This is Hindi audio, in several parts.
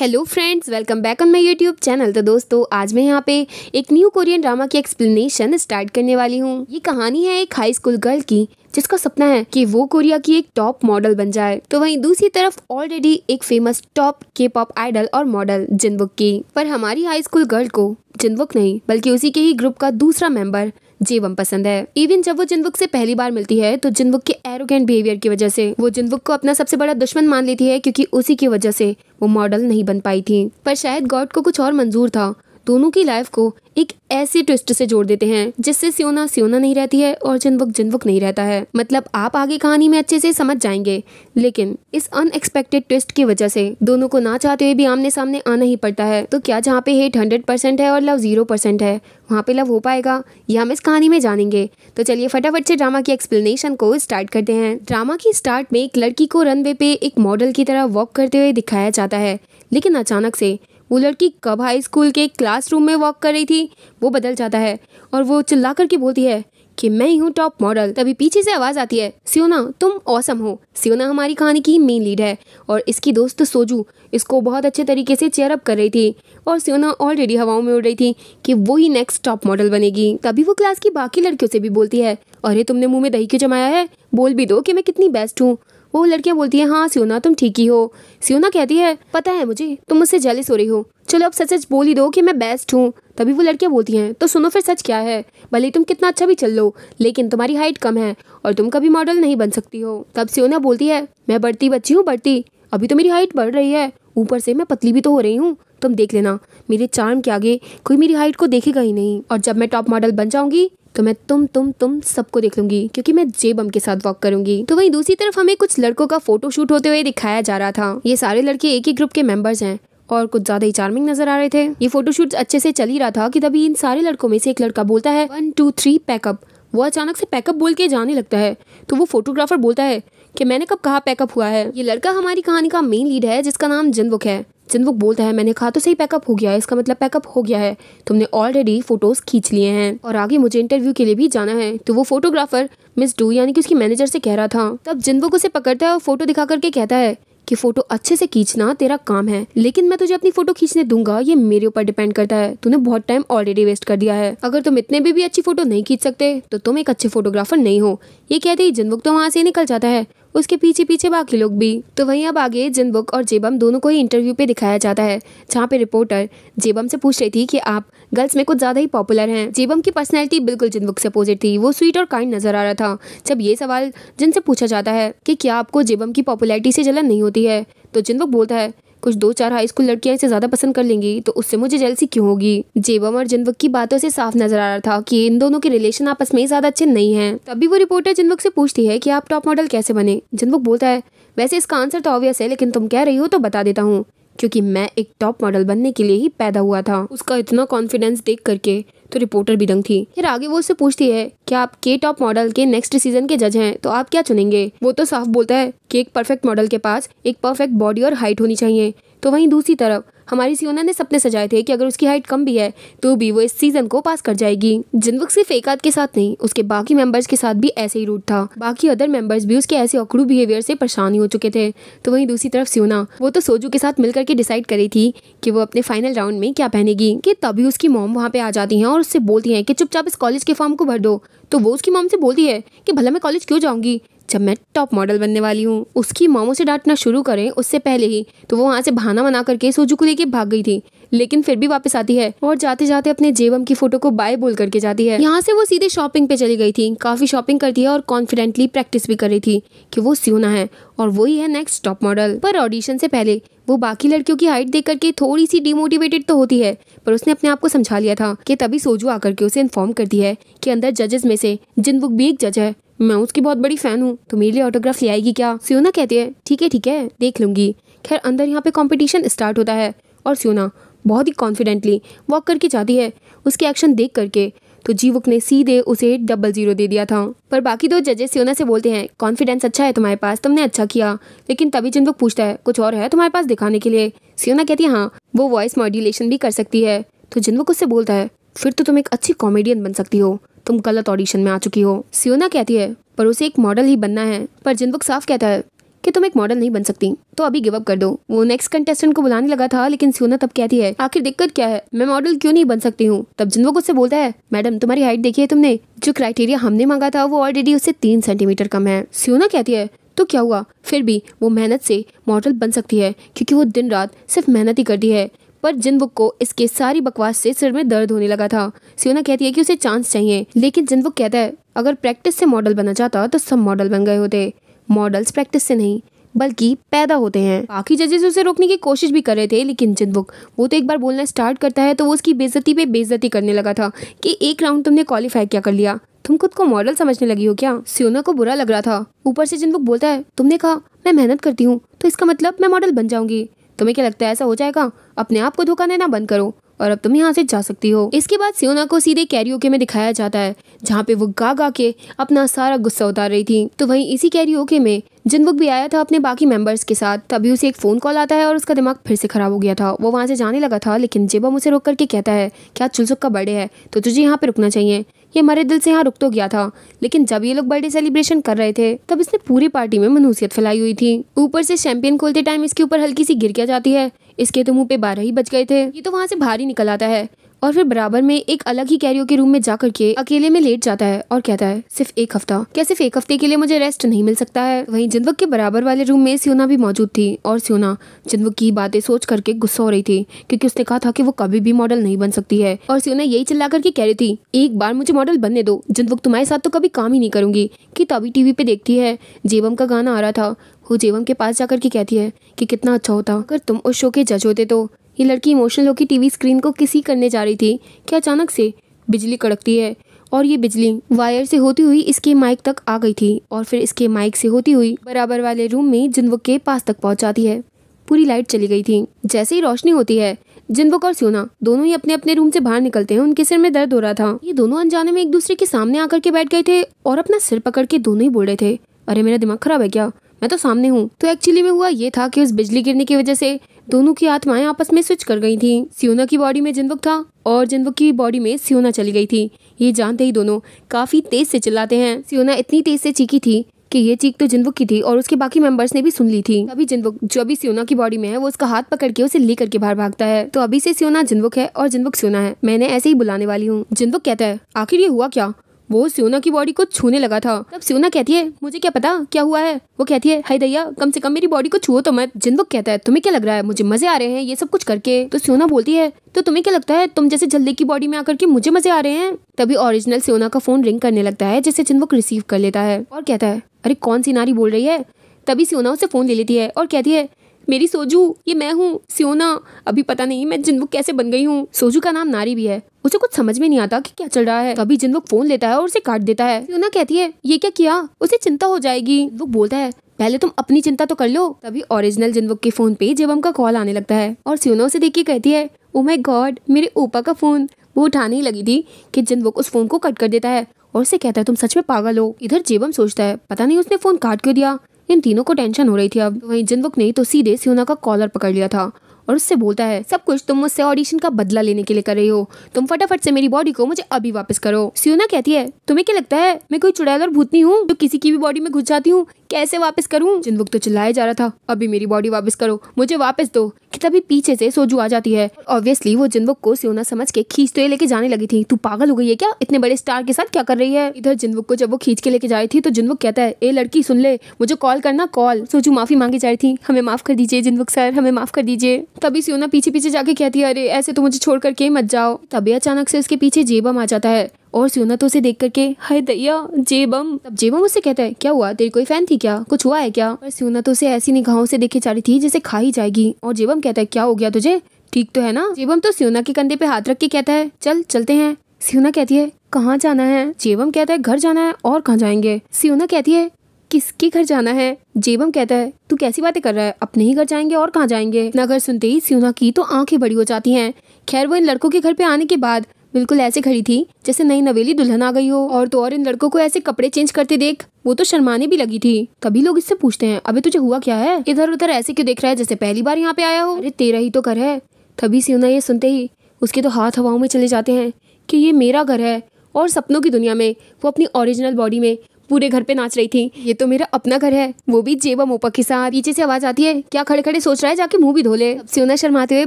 hello friends welcome back on my YouTube channel तो दोस्तों आज मैं यहाँ पे एक न्यू कोरियन ड्रामा की एक्सप्लेनेशन स्टार्ट करने वाली हूँ ये कहानी है एक हाई स्कूल गर्ल की जिसका सपना है कि वो कोरिया की एक टॉप मॉडल बन जाए तो वहीं दूसरी तरफ ऑलरेडी एक फेमस टॉप के पॉप आइडल और मॉडल जिनबुक की पर हमारी हाई स्कूल गर्ल को जिनबुक नहीं बल्कि उसी के ही ग्रुप का दूसरा मेंबर जीवम पसंद है इवन जब वो जिनबुक से पहली बार मिलती है तो जिनबुक के एरोगेंट बिहेवियर की वजह से वो जिनबुक को अपना सबसे बड़ा दुश्मन मान लेती है क्योंकि उसी की वजह से वो मॉडल नहीं बन पाई थी पर शायद गॉड को कुछ और मंजूर था दोनों की लाइफ को एक ऐसे ट्विस्ट से जोड़ देते हैं जिससे सियोना सियोना नहीं रहती है और जिनवक जिनवक नहीं रहता है मतलब आप आगे कहानी में अच्छे से समझ जाएंगे लेकिन इस अनएक्सपेक्टेड ट्विस्ट की वजह से दोनों को ना चाहते हुए भी आमने सामने आना ही पड़ता है तो क्या जहाँ पे हेट हंड्रेड परसेंट है और लव जीरो परसेंट है वहाँ पे लव हो पाएगा ये हम इस कहानी में जानेंगे तो चलिए फटाफट से ड्रामा की एक्सप्लेनेशन को स्टार्ट करते हैं ड्रामा की स्टार्ट में एक लड़की को रनवे पे एक मॉडल की तरह वॉक करते हुए दिखाया जाता है लेकिन अचानक से वो लड़की कब हाई स्कूल के रूम में वॉक कर रही थी वो बदल जाता है और वो चिल्ला करके बोलती है कि मैं ही हूँ टॉप मॉडल तभी पीछे से आवाज आती है सियोना तुम औसम हो सियोना हमारी कहानी की मेन लीड है और इसकी दोस्त सोजू इसको बहुत अच्छे तरीके से चेयर अप कर रही थी और सियोना ऑलरेडी हवाओं में उड़ रही थी कि वो ही नेक्स्ट टॉप मॉडल बनेगी तभी वो क्लास की बाकी लड़कियों से भी बोलती है अरे तुमने मुंह में दही क्यों जमाया है बोल भी दो कि मैं कितनी बेस्ट हूँ वो लड़कियाँ बोलती है हाँ सियोना तुम ठीक ही हो सियोना कहती है पता है मुझे तुम मुझसे जेलिस हो रही हो चलो अब सच सच बोल ही दो कि मैं बेस्ट हूँ तभी वो लड़कियाँ बोलती हैं तो सुनो फिर सच क्या है भले तुम कितना अच्छा भी चल लो लेकिन तुम्हारी हाइट कम है और तुम कभी मॉडल नहीं बन सकती हो तब सियोना बोलती है मैं बढ़ती बच्ची हूँ बढ़ती अभी तो मेरी हाइट बढ़ रही है ऊपर से मैं पतली भी तो हो रही हूँ तुम देख लेना मेरे चार्म के आगे कोई मेरी हाइट को देखेगा ही नहीं और जब मैं टॉप मॉडल बन जाऊंगी तो मैं तुम तुम तुम सबको देख लूंगी क्योंकि मैं जे बम के साथ वॉक करूंगी तो वहीं दूसरी तरफ हमें कुछ लड़कों का फोटो शूट होते हुए दिखाया जा रहा था ये सारे लड़के एक ही ग्रुप के मेंबर्स हैं और कुछ ज्यादा ही चार्मिंग नजर आ रहे थे ये फोटोशूट अच्छे से चल ही रहा था कि तभी इन सारे लड़कों में से एक लड़का बोलता है वन टू थ्री पैकअप वो अचानक से पैकअप बोल के जाने लगता है तो वो फोटोग्राफर बोलता है कि मैंने कब कहा पैकअप हुआ है ये लड़का हमारी कहानी का मेन लीड है जिसका नाम जिनबुक है चिनवुक बोलता है मैंने कहा तो सही पैकअप हो गया है इसका मतलब पैकअप हो गया है तुमने ऑलरेडी फोटोज खींच लिए हैं और आगे मुझे इंटरव्यू के लिए भी जाना है तो वो फोटोग्राफर मिस डू यानी कि उसकी मैनेजर से कह रहा था तब जिनवुक उसे पकड़ता है और फोटो दिखा करके कहता है कि फोटो अच्छे से खींचना तेरा काम है लेकिन मैं तुझे अपनी फोटो खींचने दूंगा ये मेरे ऊपर डिपेंड करता है तूने बहुत टाइम ऑलरेडी वेस्ट कर दिया है अगर तुम इतने भी, भी अच्छी फोटो नहीं खींच सकते तो तुम एक अच्छे फोटोग्राफर नहीं हो ये कहते ही जिनबुक तो वहां से निकल जाता है उसके पीछे पीछे बाकी लोग भी तो वहीं अब आगे जिनबुक और जेबम दोनों को ही इंटरव्यू पे दिखाया जाता है जहाँ पे रिपोर्टर जेबम से पूछ रही थी कि आप गर्ल्स में कुछ ज़्यादा ही पॉपुलर हैं जेबम की पर्सनैलिटी बिल्कुल जिनबुक से अपोजिट थी वो स्वीट और काइंड नजर आ रहा था जब ये सवाल जिनसे पूछा जाता है कि क्या आपको जेबम की पॉपुलरिटी से जलन नहीं होती है तो जिनबुक बोलता है कुछ दो चार हाई स्कूल लड़कियां इसे ज्यादा पसंद कर लेंगी तो उससे मुझे जेलसी क्यों होगी जेबम और जिनवक की बातों से साफ नजर आ रहा था कि इन दोनों के रिलेशन आपस में ज्यादा अच्छे नहीं है तभी वो रिपोर्टर जिनवक से पूछती है की आप टॉप मॉडल कैसे बने जिनवक बोलता है वैसे इसका आंसर तो ऑब्वियस है लेकिन तुम कह रही हो तो बता देता हूँ क्योंकि मैं एक टॉप मॉडल बनने के लिए ही पैदा हुआ था उसका इतना कॉन्फिडेंस देख करके तो रिपोर्टर भी दंग थी फिर आगे वो उससे पूछती है क्या आप के टॉप मॉडल के नेक्स्ट सीजन के जज हैं तो आप क्या चुनेंगे वो तो साफ बोलता है कि एक परफेक्ट मॉडल के पास एक परफेक्ट बॉडी और हाइट होनी चाहिए तो वहीं दूसरी तरफ हमारी सियोना ने सपने सजाए थे कि अगर उसकी हाइट कम भी है तो भी वो इस सीजन को पास कर जाएगी जिनवक सिर्फ एक के साथ नहीं उसके बाकी मेंबर्स के साथ भी ऐसे ही रूट था बाकी अदर मेंबर्स भी उसके ऐसे अकड़ू बिहेवियर से परेशान हो चुके थे तो वहीं दूसरी तरफ सियोना वो तो सोजू के साथ मिलकर के डिसाइड करी थी कि वो अपने फाइनल राउंड में क्या पहनेगी कि तभी उसकी मोम वहाँ पे आ जाती है और और उससे बोलती है कि चुपचाप इस कॉलेज के फॉर्म को भर दो तो वो उसकी माम से बोलती है कि भला मैं कॉलेज क्यों जाऊंगी जब मैं टॉप मॉडल बनने वाली हूँ उसकी मामों से डांटना शुरू करें उससे पहले ही तो वो वहाँ से बहाना बना करके सोजू को लेके भाग गई थी लेकिन फिर भी वापस आती है और जाते जाते अपने जेबम की फोटो को बाय बोल करके जाती है यहाँ से वो सीधे शॉपिंग पे चली गई थी काफी शॉपिंग करती है और कॉन्फिडेंटली प्रैक्टिस भी कर रही थी कि वो सियोना है और वही है नेक्स्ट टॉप मॉडल पर ऑडिशन से पहले वो बाकी लड़कियों की हाइट देख करके थोड़ी सी डिमोटिवेटेड तो होती है पर उसने अपने आप को समझा लिया था कि तभी सोजू आकर के उसे इन्फॉर्म करती है कि अंदर जजेस में से वो भी एक जज है मैं उसकी बहुत बड़ी फैन हूँ तो मेरे लिए ऑटोग्राफ ले आएगी क्या सियोना कहती है ठीक है ठीक है देख लूंगी खैर अंदर यहाँ पे कॉम्पिटिशन स्टार्ट होता है और सियोना बहुत ही कॉन्फिडेंटली वॉक करके जाती है उसके एक्शन देख करके तो जीवक ने सीधे उसे डबल जीरो दे दिया था पर बाकी दो जजेस सियोना से बोलते हैं कॉन्फिडेंस अच्छा है तुम्हारे पास तुमने अच्छा किया लेकिन तभी चिंदुक पूछता है कुछ और है तुम्हारे पास दिखाने के लिए सियोना कहती है हाँ वो वॉइस मॉड्यूलेशन भी कर सकती है तो जिनवुक उससे बोलता है फिर तो तुम एक अच्छी कॉमेडियन बन सकती हो तुम गलत ऑडिशन में आ चुकी हो सियोना कहती है पर उसे एक मॉडल ही बनना है पर जिनबुक साफ कहता है कि तुम एक मॉडल नहीं बन सकती तो अभी गिव अप कर दो वो नेक्स्ट कंटेस्टेंट को बुलाने लगा था लेकिन सियोना तब कहती है आखिर दिक्कत क्या है मैं मॉडल क्यों नहीं बन सकती हूँ तब जिनवो उससे बोलता है मैडम तुम्हारी हाइट देखी है तुमने जो क्राइटेरिया हमने मांगा था वो ऑलरेडी उससे तीन सेंटीमीटर कम है सियोना कहती है तो क्या हुआ फिर भी वो मेहनत से मॉडल बन सकती है क्योंकि वो दिन रात सिर्फ मेहनत ही करती है पर जिनवुक को इसके सारी बकवास से सिर में दर्द होने लगा था सियोना कहती है कि उसे चांस चाहिए लेकिन जिनवुक कहता है अगर प्रैक्टिस से मॉडल बना जाता तो सब मॉडल बन गए होते मॉडल्स प्रैक्टिस से नहीं बल्कि पैदा होते हैं बाकी जजेस उसे रोकने की कोशिश भी कर रहे थे लेकिन जिनवुक वो तो एक बार बोलना स्टार्ट करता है तो वो उसकी बेजती पे बेजती करने लगा था कि एक राउंड तुमने क्वालिफाई क्या कर लिया तुम खुद को मॉडल समझने लगी हो क्या सियोना को बुरा लग रहा था ऊपर से जिनवुक बोलता है तुमने कहा मैं मेहनत करती हूँ तो इसका मतलब मैं मॉडल बन जाऊंगी तुम्हें क्या लगता है ऐसा हो जाएगा अपने आप को धोखा देना बंद करो और अब तुम यहाँ से जा सकती हो इसके बाद सियोना को सीधे कैरियोके में दिखाया जाता है जहाँ पे वो गा गा के अपना सारा गुस्सा उतार रही थी तो वहीं इसी कैरियोके में जिनबुक भी आया था अपने बाकी मेंबर्स के साथ तभी उसे एक फ़ोन कॉल आता है और उसका दिमाग फिर से ख़राब हो गया था वो वहाँ से जाने लगा था लेकिन जेबम उसे रोक करके कहता है क्या चुलसुक का बर्थडे है तो तुझे यहाँ पे रुकना चाहिए ये हमारे दिल से यहाँ रुक तो गया था लेकिन जब ये लोग बर्थडे सेलिब्रेशन कर रहे थे तब इसने पूरी पार्टी में मनहूसियत फैलाई हुई थी ऊपर से शैंपियन खोलते टाइम इसके ऊपर हल्की सी गिर गया जाती है इसके तो मुंह पे बारह ही बच गए थे ये तो वहाँ से भारी निकल आता है और फिर बराबर में एक अलग ही कैरियो के रूम में जाकर के अकेले में लेट जाता है और कहता है सिर्फ एक हफ्ता क्या सिर्फ एक हफ्ते के लिए मुझे रेस्ट नहीं मिल सकता है वहीं जिनवक के बराबर वाले रूम में सियोना भी मौजूद थी और सियोना जिनवक की बातें सोच करके गुस्सा हो रही थी क्योंकि उसने कहा था कि वो कभी भी मॉडल नहीं बन सकती है और सियोना यही चिल्ला करके कह रही थी एक बार मुझे मॉडल बनने दो जिनवक तुम्हारे साथ तो कभी काम ही नहीं करूंगी कि तभी टीवी पे देखती है जेबम का गाना आ रहा था वो जेवम के पास जाकर के कहती है कि कितना अच्छा होता अगर तुम उस शो के जज होते तो ये लड़की इमोशनल होकर टीवी स्क्रीन को किसी करने जा रही थी कि अचानक से बिजली कड़कती है और ये बिजली वायर से होती हुई इसके माइक तक आ गई थी और फिर इसके माइक से होती हुई बराबर वाले रूम में जिनवो के पास तक पहुँच जाती है पूरी लाइट चली गई थी जैसे ही रोशनी होती है जिनबुक और सोना दोनों ही अपने अपने रूम से बाहर निकलते हैं उनके सिर में दर्द हो रहा था ये दोनों अनजाने में एक दूसरे के सामने आकर के बैठ गए थे और अपना सिर पकड़ के दोनों ही बोल रहे थे अरे मेरा दिमाग खराब है क्या मैं तो सामने हूँ तो एक्चुअली में हुआ ये था कि उस बिजली गिरने की वजह से दोनों की आत्माएं आपस में स्विच कर गई थी सियोना की बॉडी में जिनवक था और जिनवक की बॉडी में सियोना चली गई थी ये जानते ही दोनों काफी तेज से चिल्लाते हैं सियोना इतनी तेज से चीखी थी कि ये चीख तो जिनवुक की थी और उसके बाकी मेंबर्स ने भी सुन ली थी अभी जिनवुक जो अभी सियोना की बॉडी में है वो उसका हाथ पकड़ के उसे लेकर के बाहर भागता है तो अभी से सियोना जिनवुक है और जिनवुक सियोना है मैंने ऐसे ही बुलाने वाली हूँ जिनवुक कहता है आखिर ये हुआ क्या वो सियोना की बॉडी को छूने लगा था तब सियोना कहती है मुझे क्या पता क्या हुआ है वो कहती है हाय दैया कम से कम मेरी बॉडी को छुओ तो मत जिनबुक कहता है तुम्हें क्या लग रहा है मुझे मजे आ रहे हैं ये सब कुछ करके तो सियोना बोलती है तो तुम्हें क्या लगता है तुम जैसे जल्दी की बॉडी में आकर के मुझे मजे आ रहे हैं तभी ओरिजिनल सियोना का फोन रिंग करने लगता है जिसे जिनबुक रिसीव कर लेता है और कहता है अरे कौन सी नारी बोल रही है तभी सियोना उसे फोन ले लेती है और कहती है मेरी सोजू ये मैं हूँ सियोना अभी पता नहीं मैं जिनबुक कैसे बन गई हूँ सोजू का नाम नारी भी है उसे कुछ समझ में नहीं आता कि क्या चल रहा है तभी जिन फोन लेता है और उसे काट देता है सियोना कहती है ये क्या किया उसे चिंता हो जाएगी वो बोलता है पहले तुम अपनी चिंता तो कर लो तभी ओरिजिनल जिनबुक के फोन पे जेबम का कॉल आने लगता है और सियोना उसे देख के कहती है ओ माई गॉड मेरे ओपा का फोन वो उठाने ही लगी थी कि जिनबुक उस फोन को कट कर देता है और उसे कहता है तुम सच में पागल हो इधर जेबम सोचता है पता नहीं उसने फोन काट क्यों दिया इन तीनों को टेंशन हो रही थी अब वहीं जिनवुक ने तो सीधे सियोना का कॉलर पकड़ लिया था और उससे बोलता है सब कुछ तुम मुझसे ऑडिशन का बदला लेने के लिए कर रही हो तुम फटाफट से मेरी बॉडी को मुझे अभी वापस करो सियोना कहती है तुम्हें क्या लगता है मैं कोई चुड़ैल और भूतनी हूँ जो किसी की भी बॉडी में घुस जाती हूँ कैसे वापस करूँ वक्त तो चिल्लाया जा रहा था अभी मेरी बॉडी वापस करो मुझे वापस दो कि तभी पीछे से सोजू आ जाती है ऑब्वियसली वो जिनवुक को सियोना समझ के खींच तो लेके जाने लगी थी तू पागल हो गई है क्या इतने बड़े स्टार के साथ क्या कर रही है इधर जिनवुक को जब वो खींच के लेके जा रही थी तो जिनवुक कहता है ए लड़की सुन ले मुझे कॉल करना कॉल सोजू माफी मांगी जा रही थी हमें माफ कर दीजिए जिनवुक सर हमें माफ कर दीजिए तभी सियोना पीछे पीछे जाके कहती है अरे ऐसे तो मुझे छोड़ करके मत जाओ तभी अचानक से उसके पीछे जेबम आ जाता है और सियोना तो उसे देख करके हाय दैया जेबम तब जेबम उसे कहता है क्या हुआ तेरी कोई फैन थी क्या कुछ हुआ है क्या पर सियोना तो उसे ऐसी निगाहों से देखे जा रही थी जैसे खा ही जाएगी और जेबम कहता है क्या हो गया तुझे ठीक तो है ना जेबम तो सियोना के कंधे पे हाथ रख के कहता है चल चलते हैं सियोना कहती है कहाँ जाना है जेबम कहता है घर जाना है और कहाँ जाएंगे सियोना कहती है किसके घर जाना है जेबम कहता है तू कैसी बातें कर रहा है अपने ही घर जाएंगे और कहाँ जाएंगे नगर सुनते ही सियोना की तो आंखें बड़ी हो जाती हैं खैर वो इन लड़कों के घर पे आने के बाद बिल्कुल ऐसे खड़ी थी जैसे नई नवेली दुल्हन आ गई हो और तो और इन लड़कों को ऐसे कपड़े चेंज करते देख वो तो शर्माने भी लगी थी तभी लोग इससे पूछते हैं अभी तुझे हुआ क्या है इधर उधर ऐसे क्यों देख रहा है जैसे पहली बार यहाँ पे आया हो अरे तेरा ही तो घर है तभी सीना ये सुनते ही उसके तो हाथ हवाओं में चले जाते हैं कि ये मेरा घर है और सपनों की दुनिया में वो अपनी ओरिजिनल बॉडी में पूरे घर पे नाच रही थी ये तो मेरा अपना घर है वो भी जेबा मोपा के साथ पीछे से आवाज आती है क्या खड़े खड़े सोच रहा है जाके मुंह भी धो ले सियोना शर्माते हुए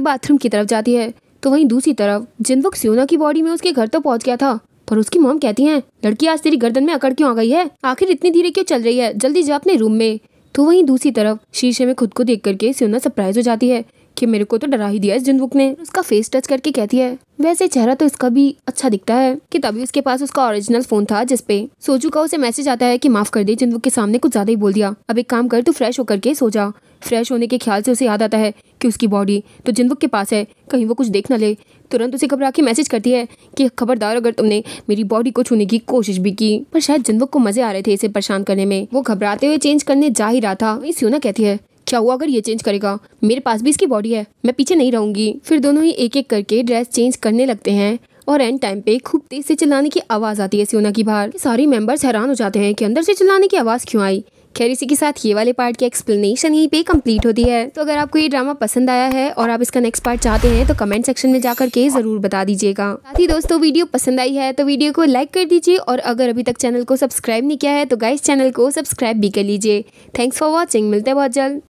बाथरूम की तरफ जाती है तो वहीं दूसरी तरफ वक्त सियोना की बॉडी में उसके घर तो पहुंच गया था पर उसकी मोम कहती हैं लड़की आज तेरी गर्दन में अकड़ क्यों आ गई है आखिर इतनी धीरे क्यों चल रही है जल्दी जा अपने रूम में तो वहीं दूसरी तरफ शीशे में खुद को देख करके सियोना सरप्राइज हो जाती है कि मेरे को तो डरा ही दिया इस जिनबुक ने उसका फेस टच करके कहती है वैसे चेहरा तो इसका भी अच्छा दिखता है कि तभी उसके पास उसका ओरिजिनल फोन था जिसपे सोचू का उसे मैसेज आता है कि माफ कर दे जिनबुक के सामने कुछ ज्यादा ही बोल दिया अब एक काम कर तू फ्रेश होकर के सो जा फ्रेश होने के ख्याल से उसे याद आता है कि उसकी बॉडी तो जिनवक के पास है कहीं वो कुछ देख ना ले तुरंत उसे घबरा के मैसेज करती है कि खबरदार अगर तुमने मेरी बॉडी को छूने की कोशिश भी की पर शायद जिनवक को मजे आ रहे थे इसे परेशान करने में वो घबराते हुए चेंज करने जा ही रहा था वही सोना कहती है क्या हुआ अगर ये चेंज करेगा मेरे पास भी इसकी बॉडी है मैं पीछे नहीं रहूंगी फिर दोनों ही एक एक करके ड्रेस चेंज करने लगते हैं और एंड टाइम पे खूब तेज से चलाने की आवाज़ आती है सियोना की बाहर सारे मेंबर्स हैरान हो जाते हैं कि अंदर से चलाने की आवाज़ क्यों आई खैर इसी के साथ ये वाले पार्ट की एक्सप्लेनेशन यहीं पे कंप्लीट होती है तो अगर आपको ये ड्रामा पसंद आया है और आप इसका नेक्स्ट पार्ट चाहते हैं तो कमेंट सेक्शन में जाकर के जरूर बता दीजिएगा साथ ही दोस्तों वीडियो पसंद आई है तो वीडियो को लाइक कर दीजिए और अगर अभी तक चैनल को सब्सक्राइब नहीं किया है तो गाइस चैनल को सब्सक्राइब भी कर लीजिए थैंक्स फॉर वॉचिंग मिलते बहुत जल्द